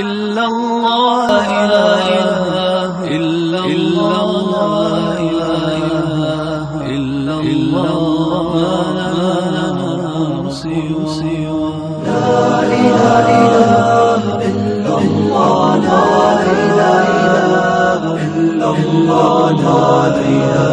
إلا الله لا إله إلا الله لا إله إلا الله ما لنا لا إله إلا الله لا إله إلا الله لا إله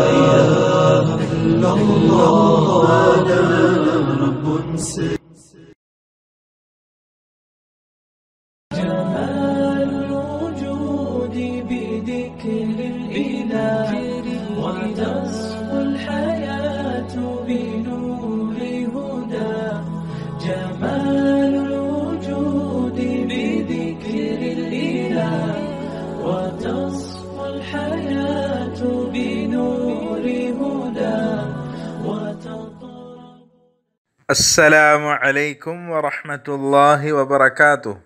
അസ്സലാമു അലൈക്കും വറഹ്മത്തുള്ളാഹി വബറകാതുഹു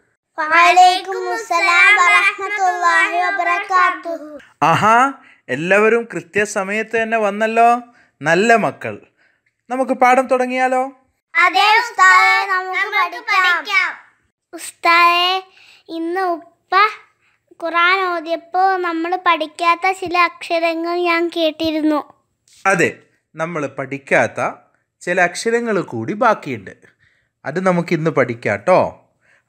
വഅലൈക്കും വബറകാതുഹു ആഹാ എല്ലാവരും കൃത്യസമയത്ത് തന്നെ വന്നല്ലോ നല്ല മക്കൾ നമുക്ക് പാഠം തുടങ്ങിയാലോ അതെ ഉസ്താദേ നമുക്ക് പഠിക്കാം ഉസ്താദേ ഇന്ന് ഉപ്പ ഖുറാൻ ഓതിയപ്പോൾ നമ്മൾ പഠിക്കാത്ത ചില അക്ഷരങ്ങൾ ഞാൻ കേട്ടിരുന്നു അതെ നമ്മൾ പഠിക്കാത്ത ചില അക്ഷരങ്ങൾ കൂടി ബാക്കിയുണ്ട് അത് നമുക്കിന്ന് പഠിക്കാം കേട്ടോ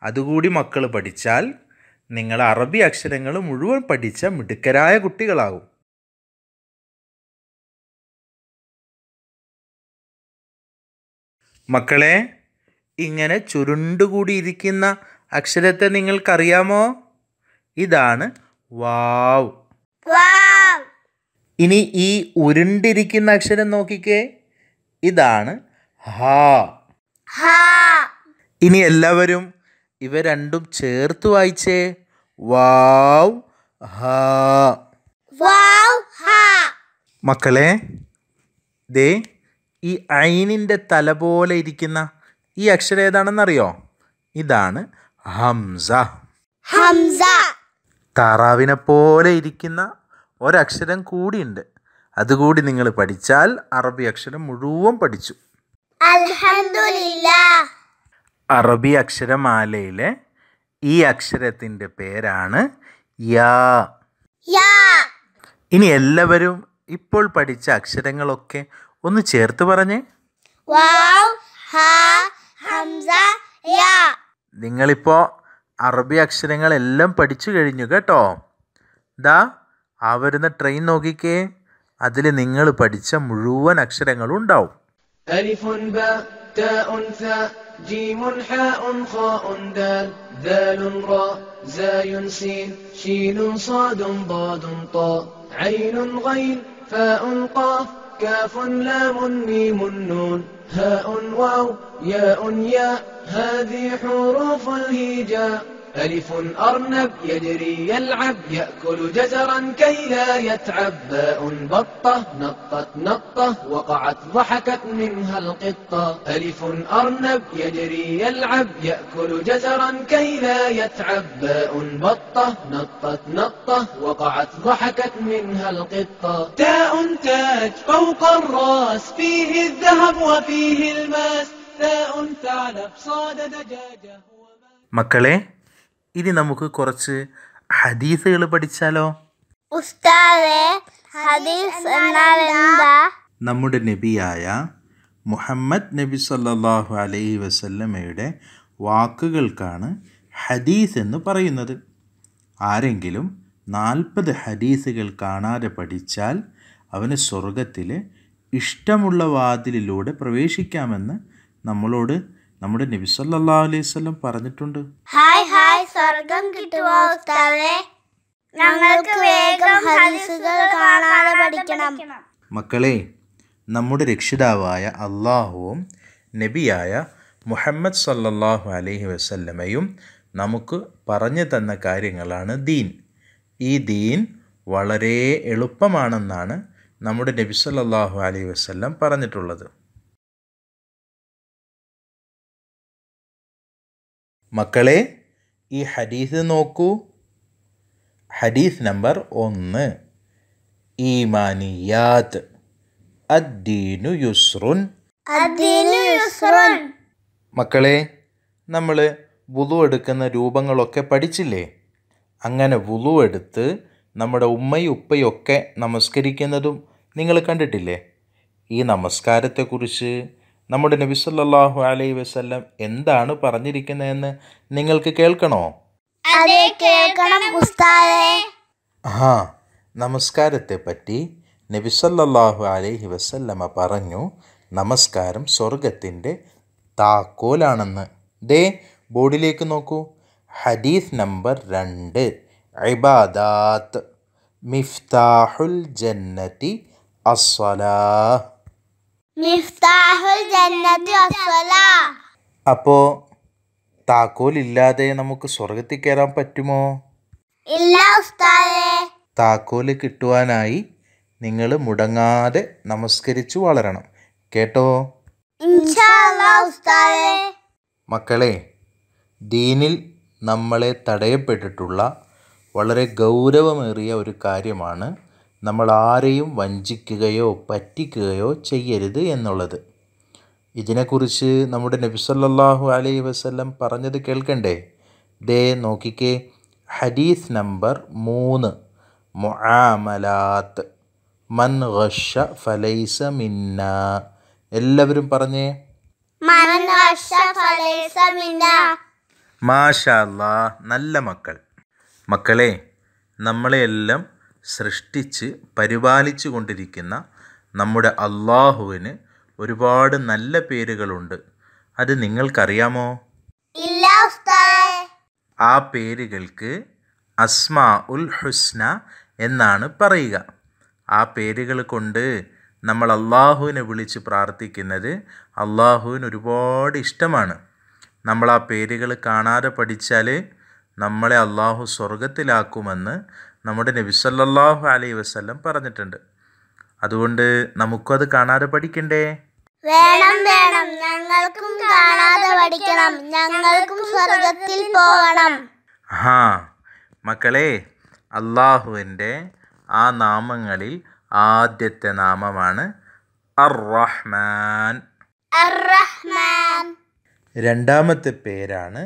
അതുകൂടി മക്കൾ പഠിച്ചാൽ നിങ്ങൾ അറബി അക്ഷരങ്ങൾ മുഴുവൻ പഠിച്ച മിടുക്കരായ കുട്ടികളാകും മക്കളെ ഇങ്ങനെ ചുരുണ്ടുകൂടിയിരിക്കുന്ന അക്ഷരത്തെ നിങ്ങൾക്കറിയാമോ ഇതാണ് വാവ് ഇനി ഈ ഉരുണ്ടിരിക്കുന്ന അക്ഷരം നോക്കിക്കേ ഇതാണ് ഹാ ഇനി എല്ലാവരും ഇവ രണ്ടും ചേർത്ത് വായിച്ചേ വാവ് ഹാ മക്കളെ ദേ ഈ ഐനിൻ്റെ തല പോലെ ഇരിക്കുന്ന ഈ അക്ഷരം അറിയോ ഇതാണ് ഹംസ ഹംസ താറാവിനെ പോലെ ഇരിക്കുന്ന ഒരക്ഷരം കൂടിയുണ്ട് അതുകൂടി നിങ്ങൾ പഠിച്ചാൽ അറബി അക്ഷരം മുഴുവൻ പഠിച്ചു അറബി അക്ഷരമാലയിലെ ഈ അക്ഷരത്തിൻ്റെ പേരാണ് യാ ഇനി എല്ലാവരും ഇപ്പോൾ പഠിച്ച അക്ഷരങ്ങളൊക്കെ ഒന്ന് ചേർത്ത് പറഞ്ഞേ നിങ്ങളിപ്പോൾ അറബി അക്ഷരങ്ങളെല്ലാം പഠിച്ചു കഴിഞ്ഞു കേട്ടോ ദാ ആ വരുന്ന ട്രെയിൻ നോക്കിക്കേ അതിൽ നിങ്ങൾ പഠിച്ച മുഴുവൻ അക്ഷരങ്ങളും ഉണ്ടാവും كاف لام ميم نون هاء واو ياء ياء هذه حروف الهجاء ألف أرنب يجري يلعب يأكل جزرا كي لا يتعب باء بطة نطت نطة وقعت ضحكت منها القطة ألف أرنب يجري يلعب يأكل جزرا كي لا يتعب باء بطة نطت نطة وقعت ضحكت منها القطة تاء تاج فوق الراس فيه الذهب وفيه الماس تاء ثعلب صاد دجاجة مكلي ഇനി നമുക്ക് കുറച്ച് ഹദീസുകൾ പഠിച്ചാലോ ഹദീസ് എന്നാൽ എന്താ നമ്മുടെ നബിയായ മുഹമ്മദ് നബി സല്ലാഹു അലൈഹി വസല്ലമ്മയുടെ വാക്കുകൾക്കാണ് ഹദീസ് എന്ന് പറയുന്നത് ആരെങ്കിലും നാൽപ്പത് ഹദീസുകൾ കാണാതെ പഠിച്ചാൽ അവന് സ്വർഗത്തിൽ ഇഷ്ടമുള്ള വാതിലിലൂടെ പ്രവേശിക്കാമെന്ന് നമ്മളോട് നമ്മുടെ നബി സല്ലാ അലൈഹി വല്ലം പറഞ്ഞിട്ടുണ്ട് ഹായ് സ്വർഗം കിട്ടുമോ ഉസ്താദേ ഞങ്ങൾക്ക് വേഗം ഹദീസുകൾ കാണാതെ പഠിക്കണം മക്കളെ നമ്മുടെ രക്ഷിതാവായ അള്ളാഹുവും നബിയായ മുഹമ്മദ് സല്ലല്ലാഹു അലൈഹി വസല്ലമയും നമുക്ക് പറഞ്ഞു തന്ന കാര്യങ്ങളാണ് ദീൻ ഈ ദീൻ വളരെ എളുപ്പമാണെന്നാണ് നമ്മുടെ നബി സല്ലല്ലാഹു അലൈഹി വസല്ലം പറഞ്ഞിട്ടുള്ളത് മക്കളെ ഈ ഹദീസ് നോക്കൂ ഹദീസ് നമ്പർ ഒന്ന് ഈമാനിയാത്ത് അദ്ദീനു യുസ്രുൻ മക്കളെ നമ്മൾ വുളു എടുക്കുന്ന രൂപങ്ങളൊക്കെ പഠിച്ചില്ലേ അങ്ങനെ വുളു എടുത്ത് നമ്മുടെ ഉമ്മയും ഉപ്പയൊക്കെ നമസ്കരിക്കുന്നതും നിങ്ങൾ കണ്ടിട്ടില്ലേ ഈ നമസ്കാരത്തെക്കുറിച്ച് നമ്മുടെ നബി സല്ലല്ലാഹു അലൈഹി വസല്ലം എന്താണ് പറഞ്ഞിരിക്കുന്നതെന്ന് നിങ്ങൾക്ക് കേൾക്കണോ അതെ കേൾക്കണം ഉസ്താദേ ആ നമസ്കാരത്തെ പറ്റി നബി സല്ലല്ലാഹു അലൈഹി വസല്ലമ പറഞ്ഞു നമസ്കാരം സ്വർഗത്തിൻ്റെ താക്കോലാണെന്ന് ദേ ബോർഡിലേക്ക് നോക്കൂ ഹദീസ് നമ്പർ രണ്ട് ഇബാദാത്ത് മിഫ്താഹുൽ ജന്നത്തി അസ്വലാ അപ്പോ താക്കോൽ ഇല്ലാതെ നമുക്ക് സ്വർഗത്തിൽ കയറാൻ പറ്റുമോ ഇല്ല ഉസ്താദേ താക്കോൽ കിട്ടുവാനായി നിങ്ങൾ മുടങ്ങാതെ നമസ്കരിച്ചു വളരണം കേട്ടോ മക്കളെ ദീനിൽ നമ്മളെ തടയപ്പെട്ടിട്ടുള്ള വളരെ ഗൗരവമേറിയ ഒരു കാര്യമാണ് നമ്മൾ ആരെയും വഞ്ചിക്കുകയോ പറ്റിക്കുകയോ ചെയ്യരുത് എന്നുള്ളത് ഇതിനെക്കുറിച്ച് നമ്മുടെ നബി സല്ലല്ലാഹു അലൈഹി വസല്ലം പറഞ്ഞത് കേൾക്കണ്ടേ ദേ നോക്കിക്കേ ഹദീസ് നമ്പർ മൂന്ന് മുആമലാത്ത് മൻ ഖഷ ഫലൈസ മിന്ന എല്ലാവരും പറഞ്ഞേ മൻ ഫലൈസ മാഷാ നല്ല മക്കൾ മക്കളെ നമ്മളെയെല്ലാം സൃഷ്ടിച്ച് പരിപാലിച്ചു കൊണ്ടിരിക്കുന്ന നമ്മുടെ അള്ളാഹുവിന് ഒരുപാട് നല്ല പേരുകളുണ്ട് അത് നിങ്ങൾക്കറിയാമോ ആ പേരുകൾക്ക് അസ്മാ ഉൽ ഹുസ്ന എന്നാണ് പറയുക ആ പേരുകൾ കൊണ്ട് നമ്മൾ അള്ളാഹുവിനെ വിളിച്ച് പ്രാർത്ഥിക്കുന്നത് അള്ളാഹുവിന് ഒരുപാട് ഇഷ്ടമാണ് നമ്മൾ ആ പേരുകൾ കാണാതെ പഠിച്ചാൽ നമ്മളെ അള്ളാഹു സ്വർഗത്തിലാക്കുമെന്ന് നമ്മുടെ നബിസല്ലാഹു അലൈ വസ്ല്ലം പറഞ്ഞിട്ടുണ്ട് അതുകൊണ്ട് നമുക്കത് കാണാതെ പഠിക്കണ്ടേ വേണം വേണം ഞങ്ങൾക്കും കാണാതെ പഠിക്കണം ഞങ്ങൾക്കും സ്വർഗത്തിൽ പോകണം ഹാ മക്കളെ അള്ളാഹുവിൻ്റെ ആ നാമങ്ങളിൽ ആദ്യത്തെ നാമമാണ് അർ റഹ്മാൻ രണ്ടാമത്തെ പേരാണ്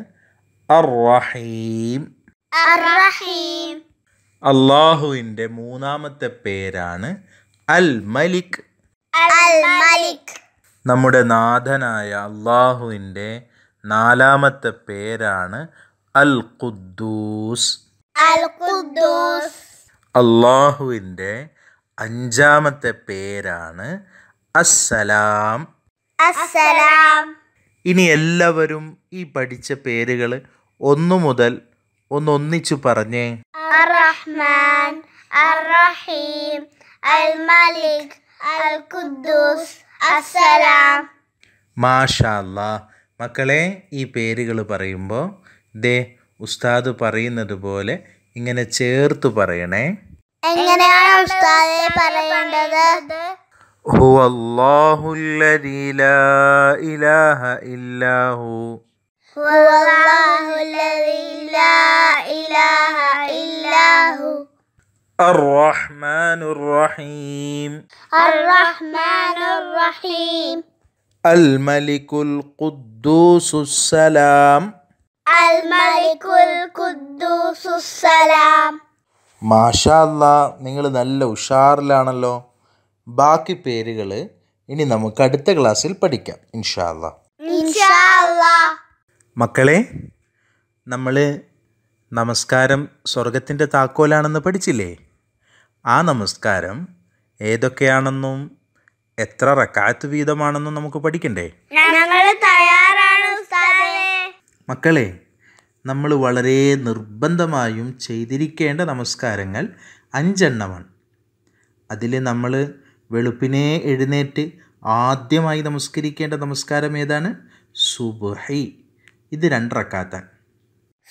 അർ റഹീം അള്ളാഹുവിൻ്റെ മൂന്നാമത്തെ പേരാണ് അൽ മലിക് നമ്മുടെ നാഥനായ അള്ളാഹുവിൻ്റെ നാലാമത്തെ പേരാണ് അൽ ഖുദ്ദൂസ് അള്ളാഹുവിൻ്റെ അഞ്ചാമത്തെ പേരാണ് അസ്സലാം അസ്സലാം ഇനി എല്ലാവരും ഈ പഠിച്ച പേരുകൾ ഒന്നു മുതൽ ഒന്നൊന്നിച്ചു പറഞ്ഞേ الرحمن الرحيم الملك القدوس السلام മാഷല്ല മക്കളെ ഈ പേരുകൾ പറയുമ്പോൾ ദേ ഉസ്താദ് പറയുന്നത് പോലെ ഇങ്ങനെ ചേർത്ത് പറയണേ എങ്ങനെയാണ് ഉസ്താദെ പറയേണ്ടത് ഹുവല്ലാഹുല്ലദീ ലാ ഇലാഹ ഇല്ലാഹു هو الله الذي لا إله إلا هو الرحمن الرحيم الرحمن الرحيم الملك القدوس السلام الملك القدوس السلام മാഷാല്ല നിങ്ങൾ നല്ല ഉഷാറിലാണല്ലോ ബാക്കി പേരുകൾ ഇനി നമുക്ക് അടുത്ത ക്ലാസ്സിൽ പഠിക്കാം ഇൻഷാല്ല ഇൻഷാല്ലാ മക്കളെ നമ്മൾ നമസ്കാരം സ്വർഗത്തിൻ്റെ താക്കോലാണെന്ന് പഠിച്ചില്ലേ ആ നമസ്കാരം ഏതൊക്കെയാണെന്നും എത്ര റക്കാത്ത് വീതമാണെന്നും നമുക്ക് പഠിക്കണ്ടേ മക്കളെ നമ്മൾ വളരെ നിർബന്ധമായും ചെയ്തിരിക്കേണ്ട നമസ്കാരങ്ങൾ അഞ്ചെണ്ണമാണ് അതിൽ നമ്മൾ വെളുപ്പിനെ എഴുന്നേറ്റ് ആദ്യമായി നമസ്കരിക്കേണ്ട നമസ്കാരം ഏതാണ് സുബഹി ഇത് രണ്ട് റക്കാത്ത്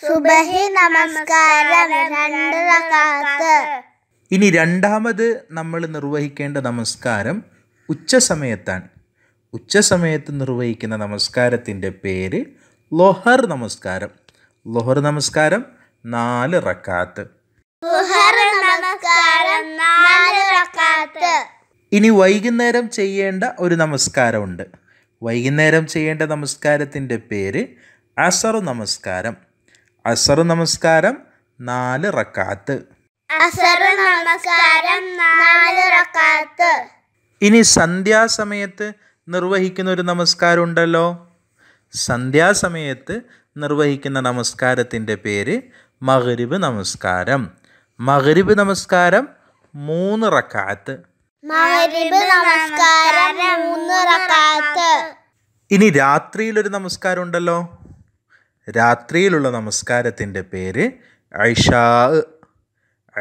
സുബഹി നമസ്കാരം ഇനി രണ്ടാമത് നമ്മൾ നിർവഹിക്കേണ്ട നമസ്കാരം ഉച്ച സമയത്താണ് ഉച്ച സമയത്ത് നിർവഹിക്കുന്ന നമസ്കാരത്തിൻ്റെ പേര് ലൊഹർ നമസ്കാരം ലൊഹർ നമസ്കാരം നാല് റക്കാത്ത് ഇനി വൈകുന്നേരം ചെയ്യേണ്ട ഒരു നമസ്കാരമുണ്ട് വൈകുന്നേരം ചെയ്യേണ്ട നമസ്കാരത്തിൻ്റെ പേര് അസറു നമസ്കാരം അസറു നമസ്കാരം നാല് റക്കാത്ത് നമസ്കാരം നാല് ഇനി സന്ധ്യാസമയത്ത് നിർവഹിക്കുന്ന ഒരു നമസ്കാരം ഉണ്ടല്ലോ സന്ധ്യാസമയത്ത് നിർവഹിക്കുന്ന നമസ്കാരത്തിൻ്റെ പേര് മഹരിബ് നമസ്കാരം മഹരിബ് നമസ്കാരം മൂന്ന് റക്കാത്ത് നമസ്കാരം മൂന്ന് ഇനി രാത്രിയിലൊരു നമസ്കാരം ഉണ്ടല്ലോ രാത്രിയിലുള്ള നമസ്കാരത്തിൻ്റെ പേര് ഐഷാ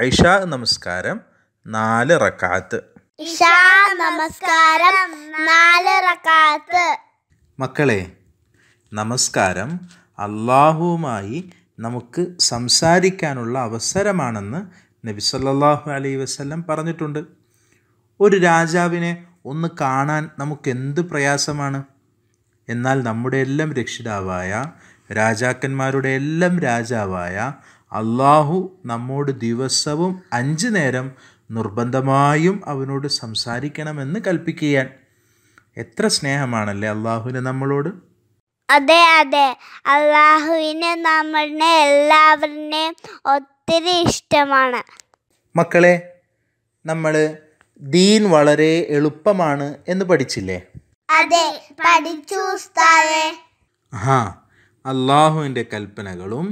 ഐഷാ നമസ്കാരം നാല് റക്കാത്ത് ഇഷാ നമസ്കാരം നാല് മക്കളെ നമസ്കാരം അള്ളാഹുവുമായി നമുക്ക് സംസാരിക്കാനുള്ള അവസരമാണെന്ന് നബി സല്ലാഹു അലൈ വസ്ലം പറഞ്ഞിട്ടുണ്ട് ഒരു രാജാവിനെ ഒന്ന് കാണാൻ നമുക്ക് എന്ത് പ്രയാസമാണ് എന്നാൽ നമ്മുടെ എല്ലാം രക്ഷിതാവായ രാജാക്കന്മാരുടെ എല്ലാം രാജാവായ അള്ളാഹു നമ്മോട് ദിവസവും അഞ്ച് നേരം നിർബന്ധമായും അവനോട് സംസാരിക്കണമെന്ന് കൽപ്പിക്കുകയാൻ എത്ര സ്നേഹമാണല്ലേ അള്ളാഹുവിന് നമ്മളോട് അതെ അതെ അള്ളാഹുവിന് നമ്മളെ എല്ലാവരുടെയും ഒത്തിരി ഇഷ്ടമാണ് മക്കളെ നമ്മൾ ദീൻ വളരെ എളുപ്പമാണ് എന്ന് പഠിച്ചില്ലേ അതെ പഠിച്ചു ആ അള്ളാഹുവിൻ്റെ കൽപ്പനകളും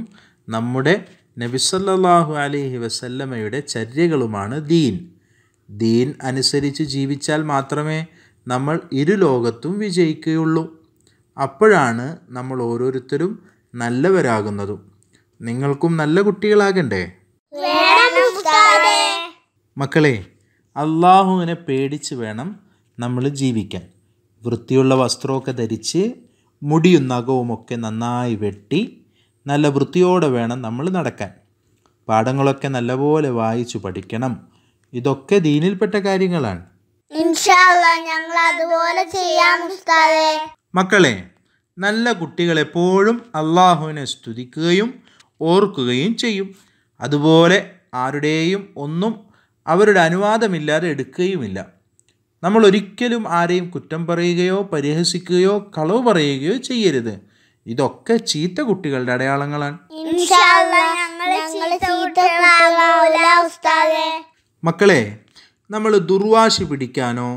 നമ്മുടെ നബിസല്ലാഹു അലിഹി വസല്ലമ്മയുടെ ചര്യകളുമാണ് ദീൻ ദീൻ അനുസരിച്ച് ജീവിച്ചാൽ മാത്രമേ നമ്മൾ ഇരു ലോകത്തും വിജയിക്കുകയുള്ളൂ അപ്പോഴാണ് നമ്മൾ ഓരോരുത്തരും നല്ലവരാകുന്നതും നിങ്ങൾക്കും നല്ല കുട്ടികളാകണ്ടേ മക്കളെ അള്ളാഹുവിനെ പേടിച്ച് വേണം നമ്മൾ ജീവിക്കാൻ വൃത്തിയുള്ള വസ്ത്രമൊക്കെ ധരിച്ച് മുടിയും നഖവുമൊക്കെ നന്നായി വെട്ടി നല്ല വൃത്തിയോടെ വേണം നമ്മൾ നടക്കാൻ പാഠങ്ങളൊക്കെ നല്ലപോലെ വായിച്ചു പഠിക്കണം ഇതൊക്കെ ദീനിൽപ്പെട്ട കാര്യങ്ങളാണ് ഞങ്ങൾ അതുപോലെ ചെയ്യാം മക്കളെ നല്ല കുട്ടികൾ എപ്പോഴും അള്ളാഹുവിനെ സ്തുതിക്കുകയും ഓർക്കുകയും ചെയ്യും അതുപോലെ ആരുടെയും ഒന്നും അവരുടെ അനുവാദമില്ലാതെ എടുക്കുകയുമില്ല നമ്മൾ ഒരിക്കലും ആരെയും കുറ്റം പറയുകയോ പരിഹസിക്കുകയോ കളവ് പറയുകയോ ചെയ്യരുത് ഇതൊക്കെ ചീത്ത കുട്ടികളുടെ അടയാളങ്ങളാണ് മക്കളെ നമ്മൾ ദുർവാശി പിടിക്കാനോ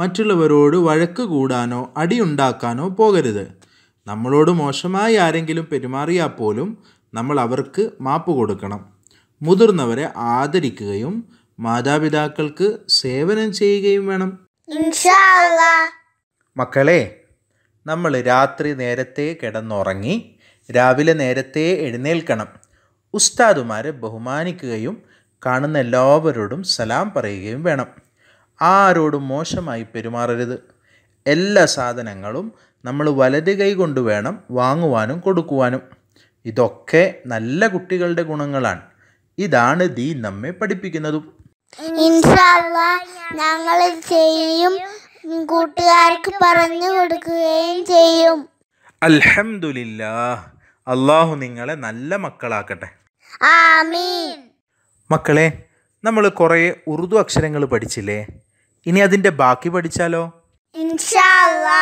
മറ്റുള്ളവരോട് വഴക്ക് കൂടാനോ അടിയുണ്ടാക്കാനോ പോകരുത് നമ്മളോട് മോശമായി ആരെങ്കിലും പെരുമാറിയാൽ പോലും നമ്മൾ അവർക്ക് മാപ്പ് കൊടുക്കണം മുതിർന്നവരെ ആദരിക്കുകയും മാതാപിതാക്കൾക്ക് സേവനം ചെയ്യുകയും വേണം മക്കളെ നമ്മൾ രാത്രി നേരത്തെ കിടന്നുറങ്ങി രാവിലെ നേരത്തെ എഴുന്നേൽക്കണം ഉസ്താദുമാരെ ബഹുമാനിക്കുകയും കാണുന്ന എല്ലാവരോടും സലാം പറയുകയും വേണം ആരോടും മോശമായി പെരുമാറരുത് എല്ലാ സാധനങ്ങളും നമ്മൾ വലത് കൈ കൊണ്ട് വേണം വാങ്ങുവാനും കൊടുക്കുവാനും ഇതൊക്കെ നല്ല കുട്ടികളുടെ ഗുണങ്ങളാണ് ഇതാണ് ദീൻ നമ്മെ പഠിപ്പിക്കുന്നതും ഇൻഷാല്ല ഞങ്ങൾ ചെയ്യും കൂട്ടുകാർക്ക് പറഞ്ഞു കൊടുക്കുകയും ചെയ്യും അൽഹംദുലില്ലാ അള്ളാഹു നിങ്ങളെ നല്ല മക്കളാക്കട്ടെ ആമീൻ മക്കളെ നമ്മൾ കുറെ ഉറുദു അക്ഷരങ്ങൾ പഠിച്ചില്ലേ ഇനി അതിൻ്റെ ബാക്കി പഠിച്ചാലോ ഇൻഷാല്ലാ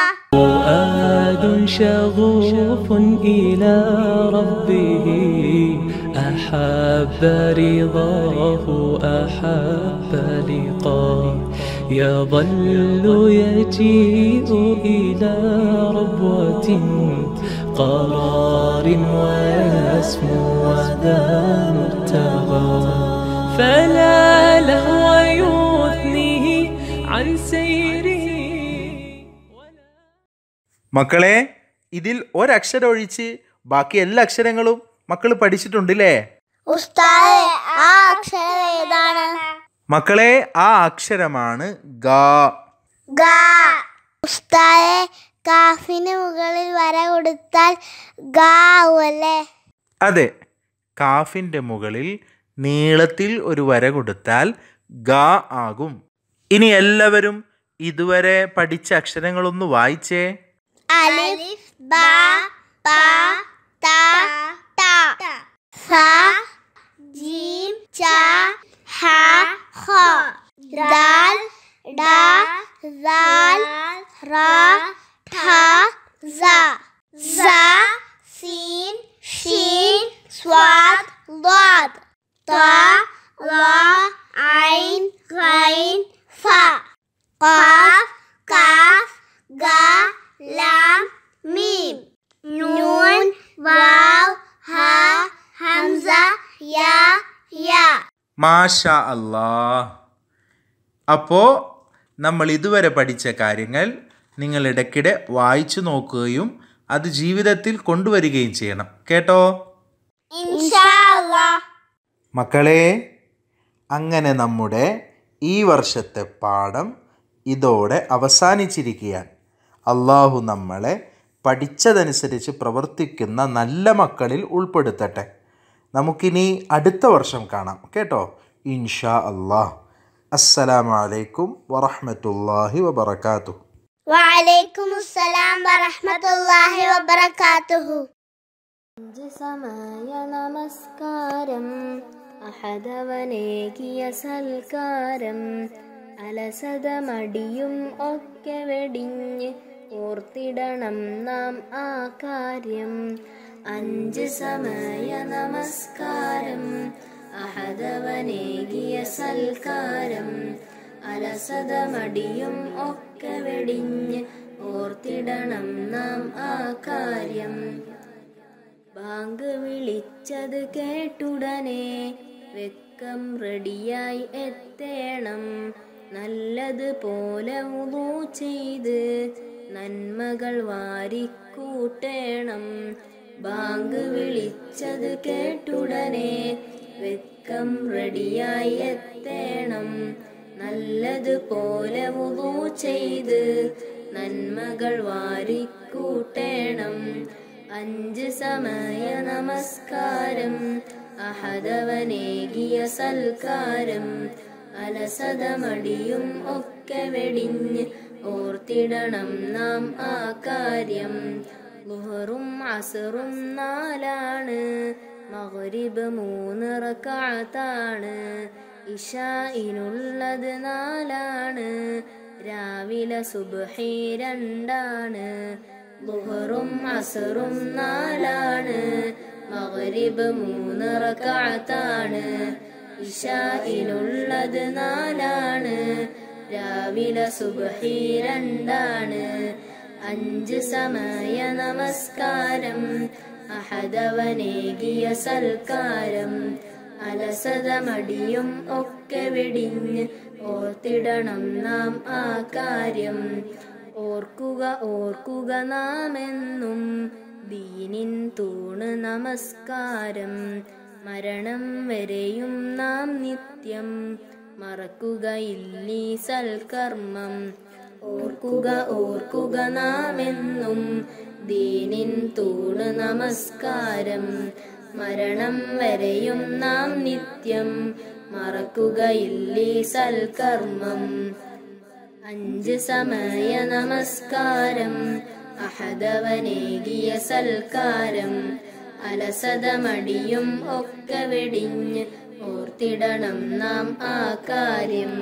أحب رضاه أحب لقاه يظل يجيء إلى ربوة قرار ويسمو ذا مرتغى فلا لهو يثنيه عن سيره മക്കളെ ഇതിൽ باقي ബാക്കി എല്ലാ അക്ഷരങ്ങളും മക്കൾ പഠിച്ചിട്ടുണ്ടല്ലേ മക്കളെ ആ അക്ഷരമാണ് കാഫിന് മുകളിൽ വര കൊടുത്താൽ അതെ കാഫിന്റെ മുകളിൽ നീളത്തിൽ ഒരു വര കൊടുത്താൽ ഗ ആകും ഇനി എല്ലാവരും ഇതുവരെ പഠിച്ച അക്ഷരങ്ങളൊന്ന് വായിച്ചേ അലിഫ് ബാ പാ ba, jim, cha, ha, kha. Dal, da, zal, ra, tha, za. Za, sin, shin, swad, lod. Ta, la, ain, gain, fa. Qaf, kaf, ga, lam, mim. Nun, वाव हा ഹംസ യാ യാ മാഷ അല്ലാ അപ്പോൾ നമ്മൾ ഇതുവരെ പഠിച്ച കാര്യങ്ങൾ നിങ്ങൾ ഇടയ്ക്കിടെ വായിച്ചു നോക്കുകയും അത് ജീവിതത്തിൽ കൊണ്ടുവരികയും ചെയ്യണം കേട്ടോ മക്കളെ അങ്ങനെ നമ്മുടെ ഈ വർഷത്തെ പാഠം ഇതോടെ അവസാനിച്ചിരിക്കുകയാണ് അള്ളാഹു നമ്മളെ പഠിച്ചതനുസരിച്ച് പ്രവർത്തിക്കുന്ന നല്ല മക്കളിൽ ഉൾപ്പെടുത്തട്ടെ നമുക്കിനി അടുത്ത വർഷം കാണാം കേട്ടോ ഇൻഷാ അള്ളാഹ് അസ്സലാമലൈക്കും വറഹമത്തല്ലാഹി വബർക്കാത്തു വലൈക്കും അസ്സലാം വറഹമത്തല്ലാഹി വബർക്കാത്തുഹു സമയ നമസ്കാരം അഹദവനേകിയ സൽക്കാരം അലസത മടിയും ഒക്കെ വെടിഞ്ഞ് ഓർത്തിടണം നാം ആ കാര്യം അഞ്ച് സമയ നമസ്കാരം അഹദവനേകിയ സൽക്കാരം അലസത മടിയും ഒക്കെ വെടിഞ്ഞ് ഓർത്തിടണം നാം ആ കാര്യം ബാങ്ക് വിളിച്ചത് കേട്ടുടനെ വെക്കം റെഡിയായി എത്തേണം നല്ലതുപോലെ പോലെ ചെയ്ത് നന്മകൾ വാരിക്കൂട്ടേണം ബാങ്ക് വിളിച്ചത് കേട്ടുടനെ വെക്കം റെഡിയായി എത്തേണം നല്ലതുപോലെ ഉവോ ചെയ്ത് നന്മകൾ വാരിക്കൂട്ടേണം അഞ്ച് സമയ നമസ്കാരം അഹദവനേകിയ സൽക്കാരം അലസതമടിയും ഒക്കെ വെടിഞ്ഞ് ഓർത്തിടണം നാം ആ കാര്യം ലുഹറും അസറും നാലാണ് മഹരിബ് മൂന്ന് റക്കാത്താണ് ഇഷായിനുള്ളത് നാലാണ് രാവിലെ സുബ്ഹി രണ്ടാണ് ലുഹറും അസറും നാലാണ് മഹരിബ് മൂന്ന് റക്കാത്താണ് ഇഷായിനുള്ളത് നാലാണ് രാവിലെ സുബ്ഹി രണ്ടാണ് അഞ്ച് സമയ നമസ്കാരം അഹദവനേകിയ സൽക്കാരം അലസതമടിയും ഒക്കെ വെടിഞ്ഞ് ഓർത്തിടണം നാം ആ കാര്യം ഓർക്കുക ഓർക്കുക നാം എന്നും ദീനിൻ തൂണ് നമസ്കാരം മരണം വരെയും നാം നിത്യം മറക്കുകയില്ലീ സൽക്കർമ്മം ഓർക്കുക ഓർക്കുക നാമെന്നും ദീനിൻ തൂണ് നമസ്കാരം മരണം വരെയും നാം നിത്യം മറക്കുകയില്ലേ സൽക്കർമ്മം അഞ്ച് സമയ നമസ്കാരം അഹദവനേകിയ സൽക്കാരം അലസതമടിയും ഒക്കെ വെടിഞ്ഞ് ഓർത്തിടണം നാം ആ കാര്യം